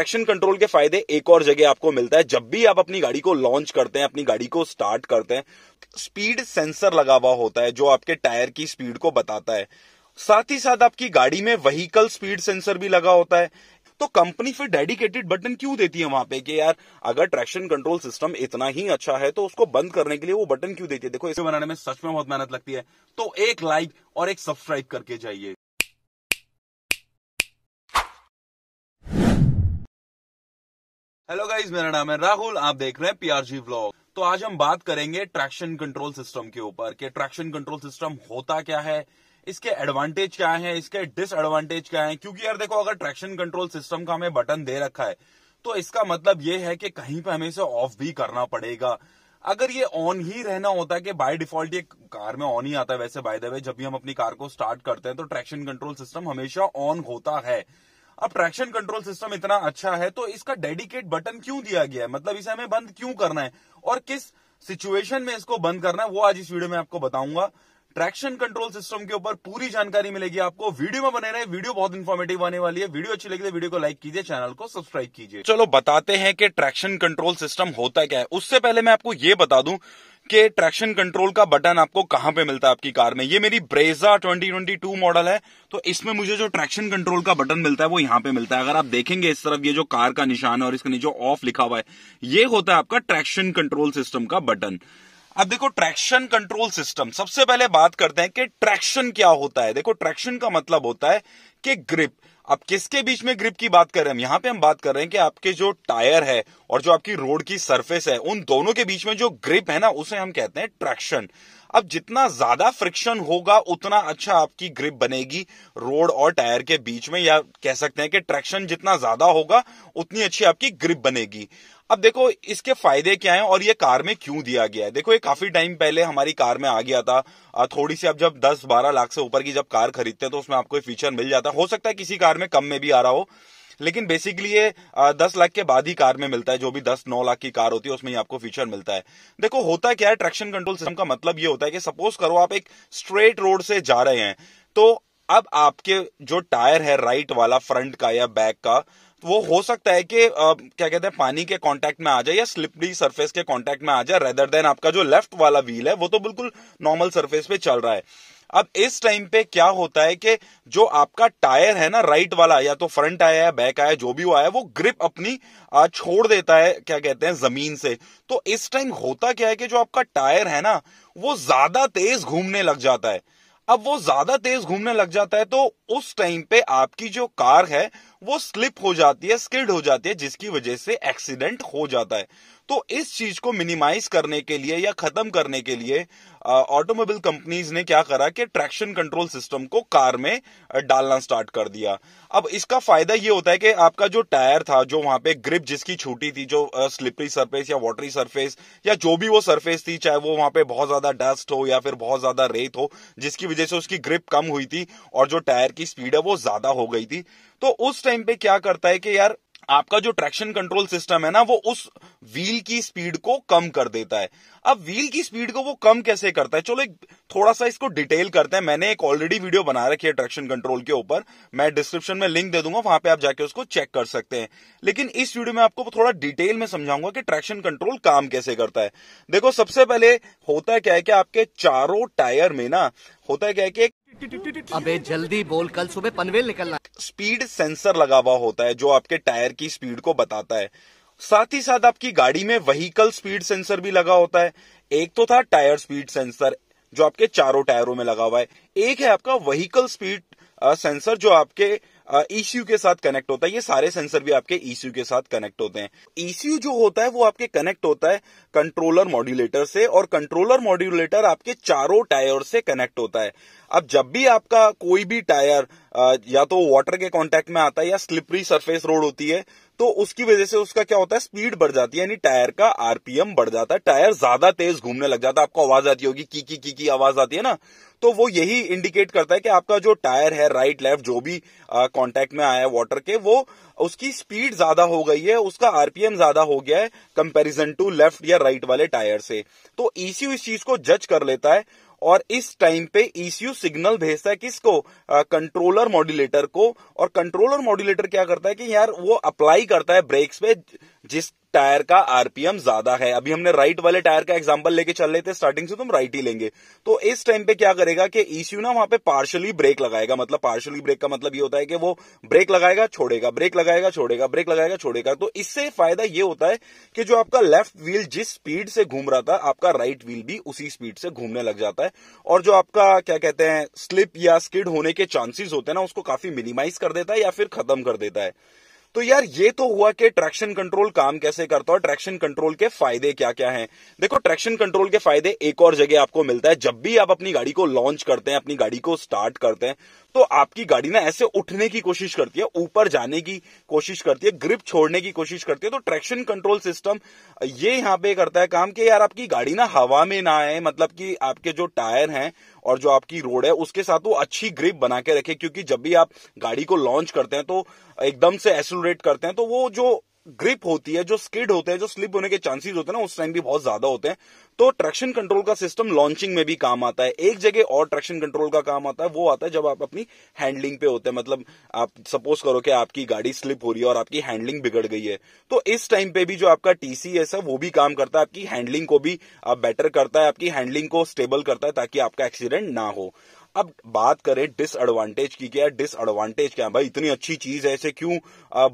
traction control के फायदे एक और जगह आपको मिलता है जब भी आप अपनी गाड़ी को लॉन्च करते हैं अपनी गाड़ी को स्टार्ट करते हैं स्पीड सेंसर लगा हुआ होता है जो आपके टायर की स्पीड को बताता है साथ ही साथ आपकी गाड़ी में वहीकल स्पीड सेंसर भी लगा होता है तो कंपनी फिर डेडिकेटेड बटन क्यों देती है वहां पे कि यार अगर ट्रैक्शन कंट्रोल सिस्टम इतना ही अच्छा है तो उसको बंद करने के लिए वो बटन क्यों देती है देखो इसे बनाने में सच में बहुत मेहनत लगती है तो एक लाइक और एक सब्सक्राइब करके जाइए हेलो गाइज मेरा नाम है राहुल आप देख रहे हैं पीआरजी व्लॉग तो आज हम बात करेंगे ट्रैक्शन कंट्रोल सिस्टम के ऊपर कि ट्रैक्शन कंट्रोल सिस्टम होता क्या है इसके एडवांटेज क्या है इसके डिसएडवांटेज क्या है क्योंकि यार देखो अगर ट्रैक्शन कंट्रोल सिस्टम का हमें बटन दे रखा है तो इसका मतलब ये है कि कहीं पे हमें इसे ऑफ भी करना पड़ेगा अगर ये ऑन ही रहना होता है कि बाय डिफॉल्ट ये कार में ऑन ही आता है वैसे बाय द वे जब भी हम अपनी कार को स्टार्ट करते हैं तो ट्रैक्शन कंट्रोल सिस्टम हमेशा ऑन होता है अब ट्रैक्शन कंट्रोल सिस्टम इतना अच्छा है तो इसका डेडिकेट बटन क्यों दिया गया है मतलब इसे हमें बंद क्यों करना है और किस सिचुएशन में इसको बंद करना है वो आज इस वीडियो में आपको बताऊंगा ट्रैक्शन कंट्रोल सिस्टम के ऊपर पूरी जानकारी मिलेगी आपको वीडियो में बने रहे वीडियो बहुत इन्फॉर्मेटिव आने वाली है वीडियो अच्छी लगी तो वीडियो को लाइक कीजिए चैनल को सब्सक्राइब कीजिए चलो बताते हैं कि ट्रैक्शन कंट्रोल सिस्टम होता क्या है उससे पहले मैं आपको ये बता दूं के ट्रैक्शन कंट्रोल का बटन आपको कहां पे मिलता है आपकी कार में ये मेरी ब्रेजा 2022 मॉडल है तो इसमें मुझे जो ट्रैक्शन कंट्रोल का बटन मिलता है वो यहां पे मिलता है अगर आप देखेंगे इस तरफ ये जो कार का निशान है और इसके नीचे ऑफ लिखा हुआ है ये होता है आपका ट्रैक्शन कंट्रोल सिस्टम का बटन अब देखो ट्रैक्शन कंट्रोल सिस्टम सबसे पहले बात करते हैं कि ट्रैक्शन क्या होता है देखो ट्रैक्शन का मतलब होता है कि ग्रिप अब किसके बीच में ग्रिप की बात कर रहे हैं यहां यहाँ पे हम बात कर रहे हैं कि आपके जो टायर है और जो आपकी रोड की सरफेस है उन दोनों के बीच में जो ग्रिप है ना उसे हम कहते हैं ट्रैक्शन अब जितना ज्यादा फ्रिक्शन होगा उतना अच्छा आपकी ग्रिप बनेगी रोड और टायर के बीच में या कह सकते हैं कि ट्रैक्शन जितना ज्यादा होगा उतनी अच्छी आपकी ग्रिप बनेगी अब देखो इसके फायदे क्या हैं और ये कार में क्यों दिया गया है देखो ये काफी टाइम पहले हमारी कार में आ गया था थोड़ी सी अब जब 10-12 लाख से ऊपर की जब कार खरीदते हैं तो उसमें आपको फीचर मिल जाता है हो सकता है किसी कार में कम में भी आ रहा हो लेकिन बेसिकली ये दस लाख के बाद ही कार में मिलता है जो भी दस नौ लाख की कार होती है उसमें ही आपको फीचर मिलता है देखो होता क्या है ट्रैक्शन कंट्रोल सिस्टम का मतलब ये होता है कि सपोज करो आप एक स्ट्रेट रोड से जा रहे हैं तो अब आपके जो टायर है राइट वाला फ्रंट का या बैक का वो हो सकता है कि क्या कहते हैं पानी के कांटेक्ट में आ जाए या स्लिपरी सरफेस के कांटेक्ट में आ जाए रेदर देन आपका जो लेफ्ट वाला व्हील है वो तो बिल्कुल नॉर्मल सरफेस पे चल रहा है अब इस टाइम पे क्या होता है कि जो आपका टायर है ना राइट वाला या तो फ्रंट आया है बैक आया जो भी आया वो ग्रिप अपनी छोड़ देता है क्या कहते हैं जमीन से तो इस टाइम होता क्या है कि जो आपका टायर है ना वो ज्यादा तेज घूमने लग जाता है अब वो ज्यादा तेज घूमने लग जाता है तो उस टाइम पे आपकी जो कार है वो स्लिप हो जाती है स्किड हो जाती है जिसकी वजह से एक्सीडेंट हो जाता है तो इस चीज को मिनिमाइज करने के लिए या खत्म करने के लिए ऑटोमोबाइल कंपनीज ने क्या करा कि ट्रैक्शन कंट्रोल सिस्टम को कार में डालना स्टार्ट कर दिया अब इसका फायदा ये होता है कि आपका जो टायर था जो वहां पे ग्रिप जिसकी छूटी थी जो स्लिपरी सरफेस या वाटरी सरफेस या जो भी वो सरफेस थी चाहे वो वहां पे बहुत ज्यादा डस्ट हो या फिर बहुत ज्यादा रेत हो जिसकी वजह से उसकी ग्रिप कम हुई थी और जो टायर की स्पीड है वो ज्यादा हो गई थी तो उस टाइम पे क्या करता है कि यार आपका जो ट्रैक्शन कंट्रोल सिस्टम है ना वो उस व्हील की स्पीड को कम कर देता है अब व्हील की स्पीड को वो कम कैसे करता है चलो एक थोड़ा सा इसको डिटेल करते हैं मैंने एक ऑलरेडी वीडियो बना रखी है ट्रैक्शन कंट्रोल के ऊपर मैं डिस्क्रिप्शन में लिंक दे दूंगा वहां पे आप जाके उसको चेक कर सकते हैं लेकिन इस वीडियो में आपको थोड़ा डिटेल में समझाऊंगा कि ट्रैक्शन कंट्रोल काम कैसे करता है देखो सबसे पहले होता है क्या है कि आपके चारों टायर में ना होता है क्या है कि एक अबे जल्दी बोल कल सुबह पनवेल निकलना स्पीड सेंसर लगा हुआ होता है जो आपके टायर की स्पीड को बताता है साथ ही साथ आपकी गाड़ी में वहीकल स्पीड सेंसर भी लगा होता है एक तो था टायर स्पीड सेंसर जो आपके चारों टायरों में लगा हुआ है एक है आपका वहीकल स्पीड सेंसर जो आपके ईसीयू के साथ कनेक्ट होता है ये सारे सेंसर भी आपके ईसीयू के साथ कनेक्ट होते हैं ईसीयू जो होता है वो आपके कनेक्ट होता है कंट्रोलर मॉड्यूलेटर से और कंट्रोलर मॉड्यूलेटर आपके चारों टायर से कनेक्ट होता है अब जब भी आपका कोई भी टायर या तो वाटर के कांटेक्ट में आता है या स्लिपरी सरफेस रोड होती है तो उसकी वजह से उसका क्या होता है स्पीड बढ़ जाती है यानी टायर का आरपीएम बढ़ जाता है टायर ज्यादा तेज घूमने लग जाता है आपको आवाज आती होगी की की की की आवाज आती है ना तो वो यही इंडिकेट करता है कि आपका जो टायर है राइट लेफ्ट जो भी कांटेक्ट में आया है वाटर के वो उसकी स्पीड ज्यादा हो गई है उसका आरपीएम ज्यादा हो गया है कंपैरिजन टू लेफ्ट या राइट वाले टायर से तो ईसीयू इस चीज को जज कर लेता है और इस टाइम पे ईसीयू e सिग्नल भेजता है किसको कंट्रोलर मॉड्यूलेटर को और कंट्रोलर मॉड्यूलेटर क्या करता है कि यार वो अप्लाई करता है ब्रेक्स पे जिस टायर का आरपीएम ज्यादा है अभी हमने राइट वाले टायर का एग्जाम्पल लेके चल रहे थे स्टार्टिंग से तुम तो राइट ही लेंगे तो इस टाइम पे क्या करेगा कि ईसीयू ना वहां पे पार्शली ब्रेक लगाएगा मतलब पार्शली ब्रेक का मतलब ये होता है कि वो ब्रेक लगाएगा छोड़ेगा ब्रेक लगाएगा छोड़ेगा ब्रेक लगाएगा छोड़ेगा तो इससे फायदा ये होता है कि जो आपका लेफ्ट व्हील जिस स्पीड से घूम रहा था आपका राइट व्हील भी उसी स्पीड से घूमने लग जाता है और जो आपका क्या कहते हैं स्लिप या स्किड होने के चांसेस होते हैं ना उसको काफी मिनिमाइज कर देता है या फिर खत्म कर देता है तो यार ये तो हुआ कि ट्रैक्शन कंट्रोल काम कैसे करता है ट्रैक्शन कंट्रोल के फायदे क्या क्या हैं देखो ट्रैक्शन कंट्रोल के फायदे एक और जगह आपको मिलता है जब भी आप अपनी गाड़ी को लॉन्च करते हैं अपनी गाड़ी को स्टार्ट करते हैं तो आपकी गाड़ी ना ऐसे उठने की कोशिश करती है ऊपर जाने की कोशिश करती है ग्रिप छोड़ने की कोशिश करती है तो ट्रैक्शन कंट्रोल सिस्टम ये यहाँ पे करता है काम कि यार आपकी गाड़ी ना हवा में ना आए मतलब कि आपके जो टायर हैं और जो आपकी रोड है उसके साथ वो अच्छी ग्रिप बना के रखे क्योंकि जब भी आप गाड़ी को लॉन्च करते हैं तो एकदम से एसोलरेट करते हैं तो वो जो ग्रिप होती है जो स्किड होते हैं जो स्लिप होने के चांसेस होते हैं ना उस टाइम भी बहुत ज्यादा होते हैं तो ट्रैक्शन कंट्रोल का सिस्टम लॉन्चिंग में भी काम आता है एक जगह और ट्रैक्शन कंट्रोल का काम आता है वो आता है जब आप अपनी हैंडलिंग पे होते हैं मतलब आप सपोज करो कि आपकी गाड़ी स्लिप हो रही है और आपकी हैंडलिंग बिगड़ गई है तो इस टाइम पे भी जो आपका टीसीएस है वो भी काम करता है आपकी हैंडलिंग को भी बेटर करता है आपकी हैंडलिंग को स्टेबल करता है ताकि आपका एक्सीडेंट ना हो अब बात करें डिसएडवांटेज की क्या डिसएडवांटेज क्या है भाई इतनी अच्छी चीज है इसे क्यों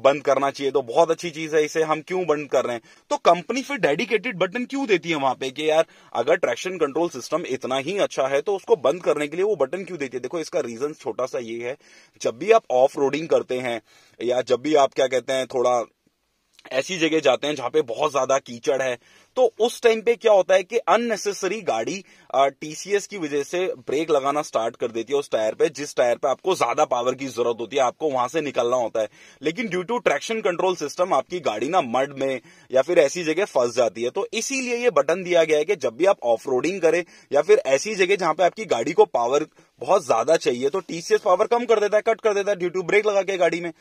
बंद करना चाहिए तो बहुत अच्छी चीज है इसे हम क्यों बंद कर रहे हैं तो कंपनी फिर डेडिकेटेड बटन क्यों देती है वहां पे कि यार अगर ट्रैक्शन कंट्रोल सिस्टम इतना ही अच्छा है तो उसको बंद करने के लिए वो बटन क्यों देती है देखो इसका रीजन छोटा सा ये है जब भी आप ऑफ रोडिंग करते हैं या जब भी आप क्या कहते हैं थोड़ा ऐसी जगह जाते हैं जहां पे बहुत ज्यादा कीचड़ है तो उस टाइम पे क्या होता है कि अननेसेसरी गाड़ी टीसीएस की वजह से ब्रेक लगाना स्टार्ट कर देती है उस टायर पे जिस टायर पे आपको ज्यादा पावर की जरूरत होती है आपको वहां से निकलना होता है लेकिन due to traction control system आपकी गाड़ी ना मड में या फिर ऐसी जगह फंस जाती है तो इसीलिए ये बटन दिया गया है कि जब भी आप ऑफ करें या फिर ऐसी जगह जहां पे आपकी गाड़ी को पावर बहुत ज्यादा चाहिए तो टीसीएस पावर कम कर देता है कट कर देता है ड्यू टू ब्रेक लगा के गाड़ी में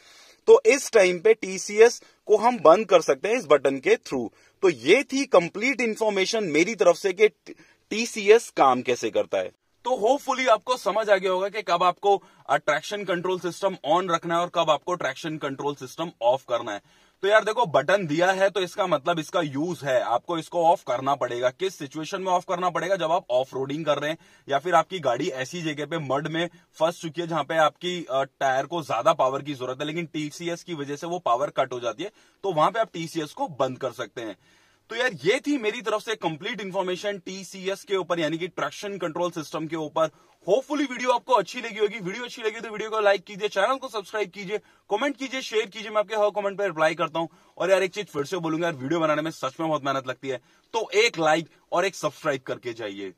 तो इस टाइम पे टीसीएस को हम बंद कर सकते हैं इस बटन के थ्रू तो ये थी कंप्लीट इंफॉर्मेशन मेरी तरफ से कि टीसीएस काम कैसे करता है तो होपफुली आपको समझ आ गया होगा कि कब आपको ट्रैक्शन कंट्रोल सिस्टम ऑन रखना है और कब आपको ट्रैक्शन कंट्रोल सिस्टम ऑफ करना है तो यार देखो बटन दिया है तो इसका मतलब इसका यूज है आपको इसको ऑफ करना पड़ेगा किस सिचुएशन में ऑफ करना पड़ेगा जब आप ऑफ रोडिंग कर रहे हैं या फिर आपकी गाड़ी ऐसी जगह पे मड में फंस चुकी है जहां पे आपकी टायर को ज्यादा पावर की जरूरत है लेकिन टीसीएस की वजह से वो पावर कट हो जाती है तो वहां पे आप टीसीएस को बंद कर सकते हैं तो यार ये थी मेरी तरफ से कंप्लीट इन्फॉर्मेशन टीसीएस के ऊपर यानी कि ट्रैक्शन कंट्रोल सिस्टम के ऊपर होपफुली वीडियो आपको अच्छी लगी होगी वीडियो अच्छी लगी तो वीडियो को लाइक कीजिए चैनल को सब्सक्राइब कीजिए कमेंट कीजिए शेयर कीजिए मैं आपके हर कमेंट पर रिप्लाई करता हूं और यार एक चीज फिर से बोलूंगा यार वीडियो बनाने में सच में बहुत मेहनत लगती है तो एक लाइक और एक सब्सक्राइब करके जाइए